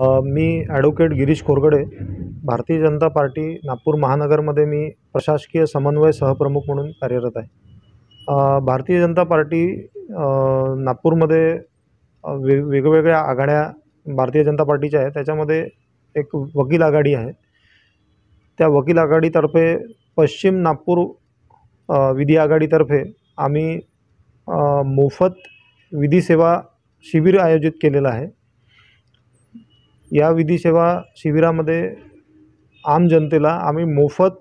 मी advocate Girish कोरगडे भारतीय जनता party Nagpur महानगरमध्ये मी प्रशासकीय समन्वय सहप्रमुख म्हणून कार्यरत आहे भारतीय जनता पार्टी नागपूरमध्ये वेग वेगवेगळ्या आघाड्या भारतीय जनता पार्टीच्या आहेत त्याच्यामध्ये एक वकील आघाडी आहे त्या वकील आघाडीतर्फे पश्चिम नागपूर विधी आघाडीतर्फे आम्ही मोफत विधी सेवा शिबिर आयोजित केलेलं आहे या विधीसेवा शिबिरामध्ये आम जनतेला आम्ही मोफत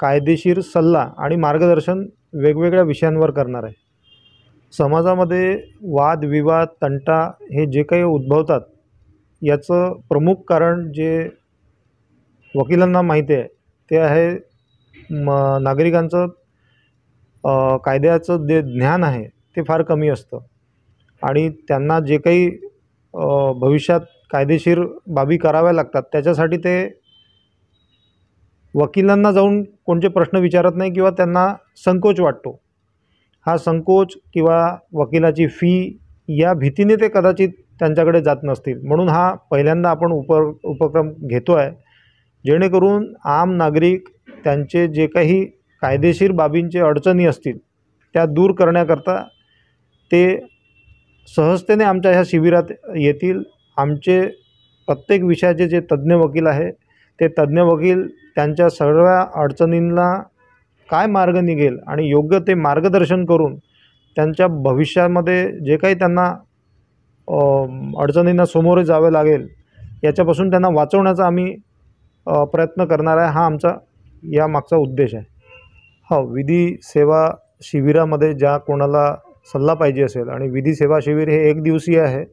कायदेशीर सल्ला आणि मार्गदर्शन वेगवेगळ्या विषयांवर करणार आहे समाजामध्ये वाद विवाद तंटा हे जे काही उद्भवतात याचं प्रमुख कारण जे वकिलांना माहिती आहे ते आहे म नागरिकांचं कायद्याचं जे ज्ञान आहे ते फार कमी असतं आणि त्यांना जे काही भविष्यात कायदेशीर बाबी कराव्या लागतात त्याच्यासाठी ते वकिलांना जाऊन कोणते प्रश्न विचारत नाही किंवा त्यांना संकोच वाटतो हा संकोच किंवा वकिलाची फी या भीतीने ते कदाचित त्यांच्याकडे जात नसतील म्हणून हा पहिल्यांदा आपण उप उपक्रम घेतो आहे जेणेकरून आम नागरिक त्यांचे जे काही कायदेशीर बाबींचे अडचणी असतील त्या दूर करण्याकरता ते सहजतेने आमच्या ह्या शिबिरात येतील आमचे प्रत्येक विषयाचे जे तज्ज्ञ वकील आहे ते तज्ज्ञ वकील त्यांच्या सर्व अडचणींना काय मार्ग निघेल आणि योग्य ते मार्गदर्शन करून त्यांच्या भविष्यामध्ये जे काही त्यांना अडचणींना सामोरे जावे लागेल याच्यापासून त्यांना वाचवण्याचा आम्ही प्रयत्न करणार आहे हा आमचा या मागचा उद्देश आहे हो विधी सेवा शिबिरामध्ये ज्या कोणाला सल्ला पाहिजे असेल आणि विधी सेवा शिबिर हे एक दिवसीय आहे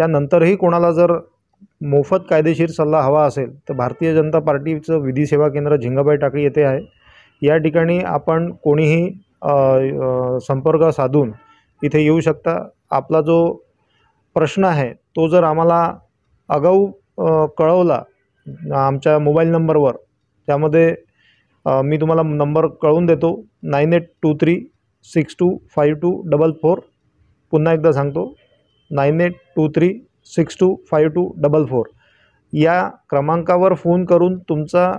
त्यानंतरही कोणाला जर मोफत कायदेशीर सल्ला हवा असेल तर भारतीय जनता पार्टीचं विधी सेवा केंद्र झिंगाबाई टाकळी येथे आहे या ठिकाणी आपण कोणीही संपर्क साधून इथे येऊ शकता आपला जो प्रश्न आहे तो जर आम्हाला आगाऊ कळवला आमच्या मोबाईल नंबरवर त्यामध्ये मी तुम्हाला नंबर कळवून देतो nine eight two three six two five two double four पुन्हा एकदा सांगतो nine eight two three six two five two double four या क्रमांकावर फोन करून तुमचा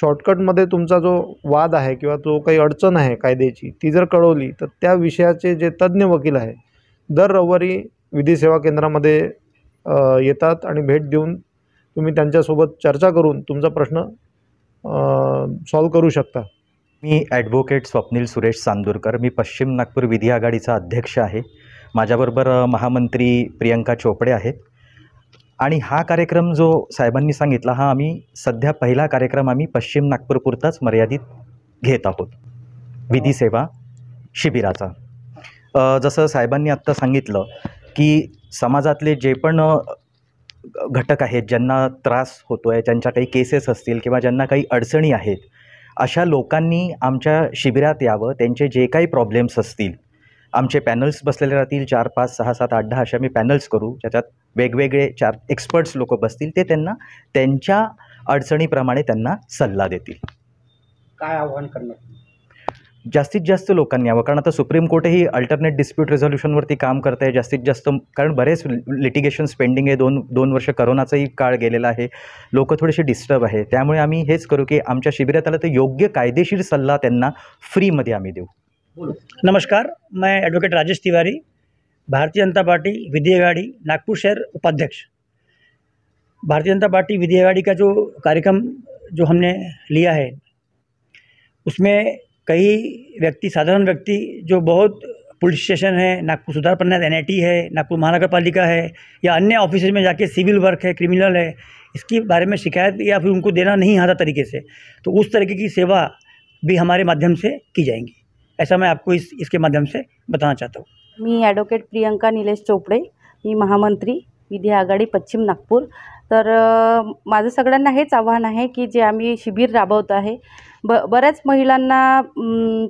शॉर्टकटमध्ये तुमचा जो वाद आहे किंवा जो काही अडचण आहे कायद्याची ती जर कळवली तर त्या विषयाचे जे तज्ज्ञ वकील आहे दर रविवारी विधी सेवा केंद्रामध्ये येतात आणि भेट देऊन तुम्ही त्यांच्यासोबत चर्चा करून तुमचा प्रश्न सॉल्व करू शकता मी ॲडव्होकेट स्वप्नील सुरेश चांदूरकर मी पश्चिम नागपूर विधी आघाडीचा अध्यक्ष आहे माझ्याबरोबर महामंत्री प्रियंका चोपडे आहेत आणि हा कार्यक्रम जो साहेबांनी सांगितला हा आम्ही सध्या पहिला कार्यक्रम आम्ही पश्चिम नागपूरपुरताच मर्यादित घेत आहोत विधी सेवा शिबिराचा जसं साहेबांनी आत्ता सांगितलं की समाजातले जे पण घटक आहेत ज्यांना त्रास होतो आहे ज्यांच्या काही केसेस असतील किंवा ज्यांना काही अडचणी आहेत अशा लोकांनी आमच्या शिबिरात यावं त्यांचे जे काही प्रॉब्लेम्स असतील आमचे पॅनल्स बसलेले राहतील चार पाच सहा सात आठ दहा अशा मी पॅनल्स करू ज्याच्यात वेगवेगळे चार एक्सपर्ट्स लोक बसतील ते त्यांना त्यांच्या अडचणीप्रमाणे त्यांना सल्ला देतील काय आव्हान करणार जास्तीत जास्त लोकांनी यावं कारण आता सुप्रीम कोर्टही अल्टरनेट डिस्प्यूट रेझॉल्युशनवरती काम करत आहे जास्तीत जास्त कारण बरेच लिटिगेशन स्पेंडिंग आहे दोन दोन वर्ष करोनाचाही काळ गेलेला आहे लोक थोडेसे डिस्टर्ब आहे त्यामुळे आम्ही हेच करू की आमच्या शिबिरात आलं तर योग्य कायदेशीर सल्ला त्यांना फ्रीमध्ये आम्ही देऊ नमस्कार मैं एडवोकेट राजेश तिवारी भारतीय जनता पार्टी विधि अगाड़ी नागपुर शहर उपाध्यक्ष भारतीय जनता पार्टी विधि अगाड़ी का जो कार्यक्रम जो हमने लिया है उसमें कई व्यक्ति साधारण व्यक्ति जो बहुत पुलिस स्टेशन है नागपुर सुधार पंचायत एन है नागपुर महानगर पालिका है या अन्य ऑफिस में जाके सिविल वर्क है क्रिमिनल है इसके बारे में शिकायत या फिर उनको देना नहीं आता तरीके से तो उस तरीके की सेवा भी हमारे माध्यम से की जाएंगी ऐसा मैं आपको इस इसके माध्यम से बताना चाहता हूँ मी ॲडव्होकेट प्रियंका निलेश चोपडे मी महामंत्री विधी आघाडी पश्चिम नागपूर तर माझं सगळ्यांना हेच आव्हान आहे की जे आम्ही शिबिर राबवत आहे ब बऱ्याच महिलांना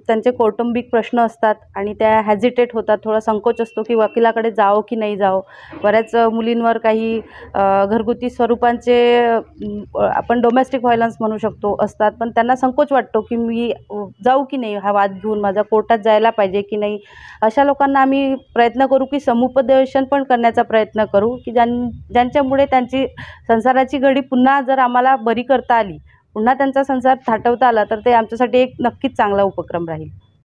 त्यांचे कौटुंबिक प्रश्न असतात आणि त्या हॅजिटेट होतात थोडा संकोच असतो की वकिलाकडे जावं की नाही जावं बऱ्याच मुलींवर काही घरगुती स्वरूपांचे आपण डोमेस्टिक व्हायलन्स म्हणू शकतो असतात पण त्यांना संकोच वाटतो की मी जाऊ की नाही हा वाद घेऊन माझा कोर्टात जायला पाहिजे की नाही अशा लोकांना आम्ही प्रयत्न करू की समुपदेशन पण करण्याचा प्रयत्न करू की ज्यां ज्यांच्यामुळे त्यांची संसाराची घडी पुन्हा जर आम्हाला बरी करता आली पुन्हा त्यांचा संसार थाटवता आला तर ते आमच्यासाठी एक नक्कीच चांगला उपक्रम राहील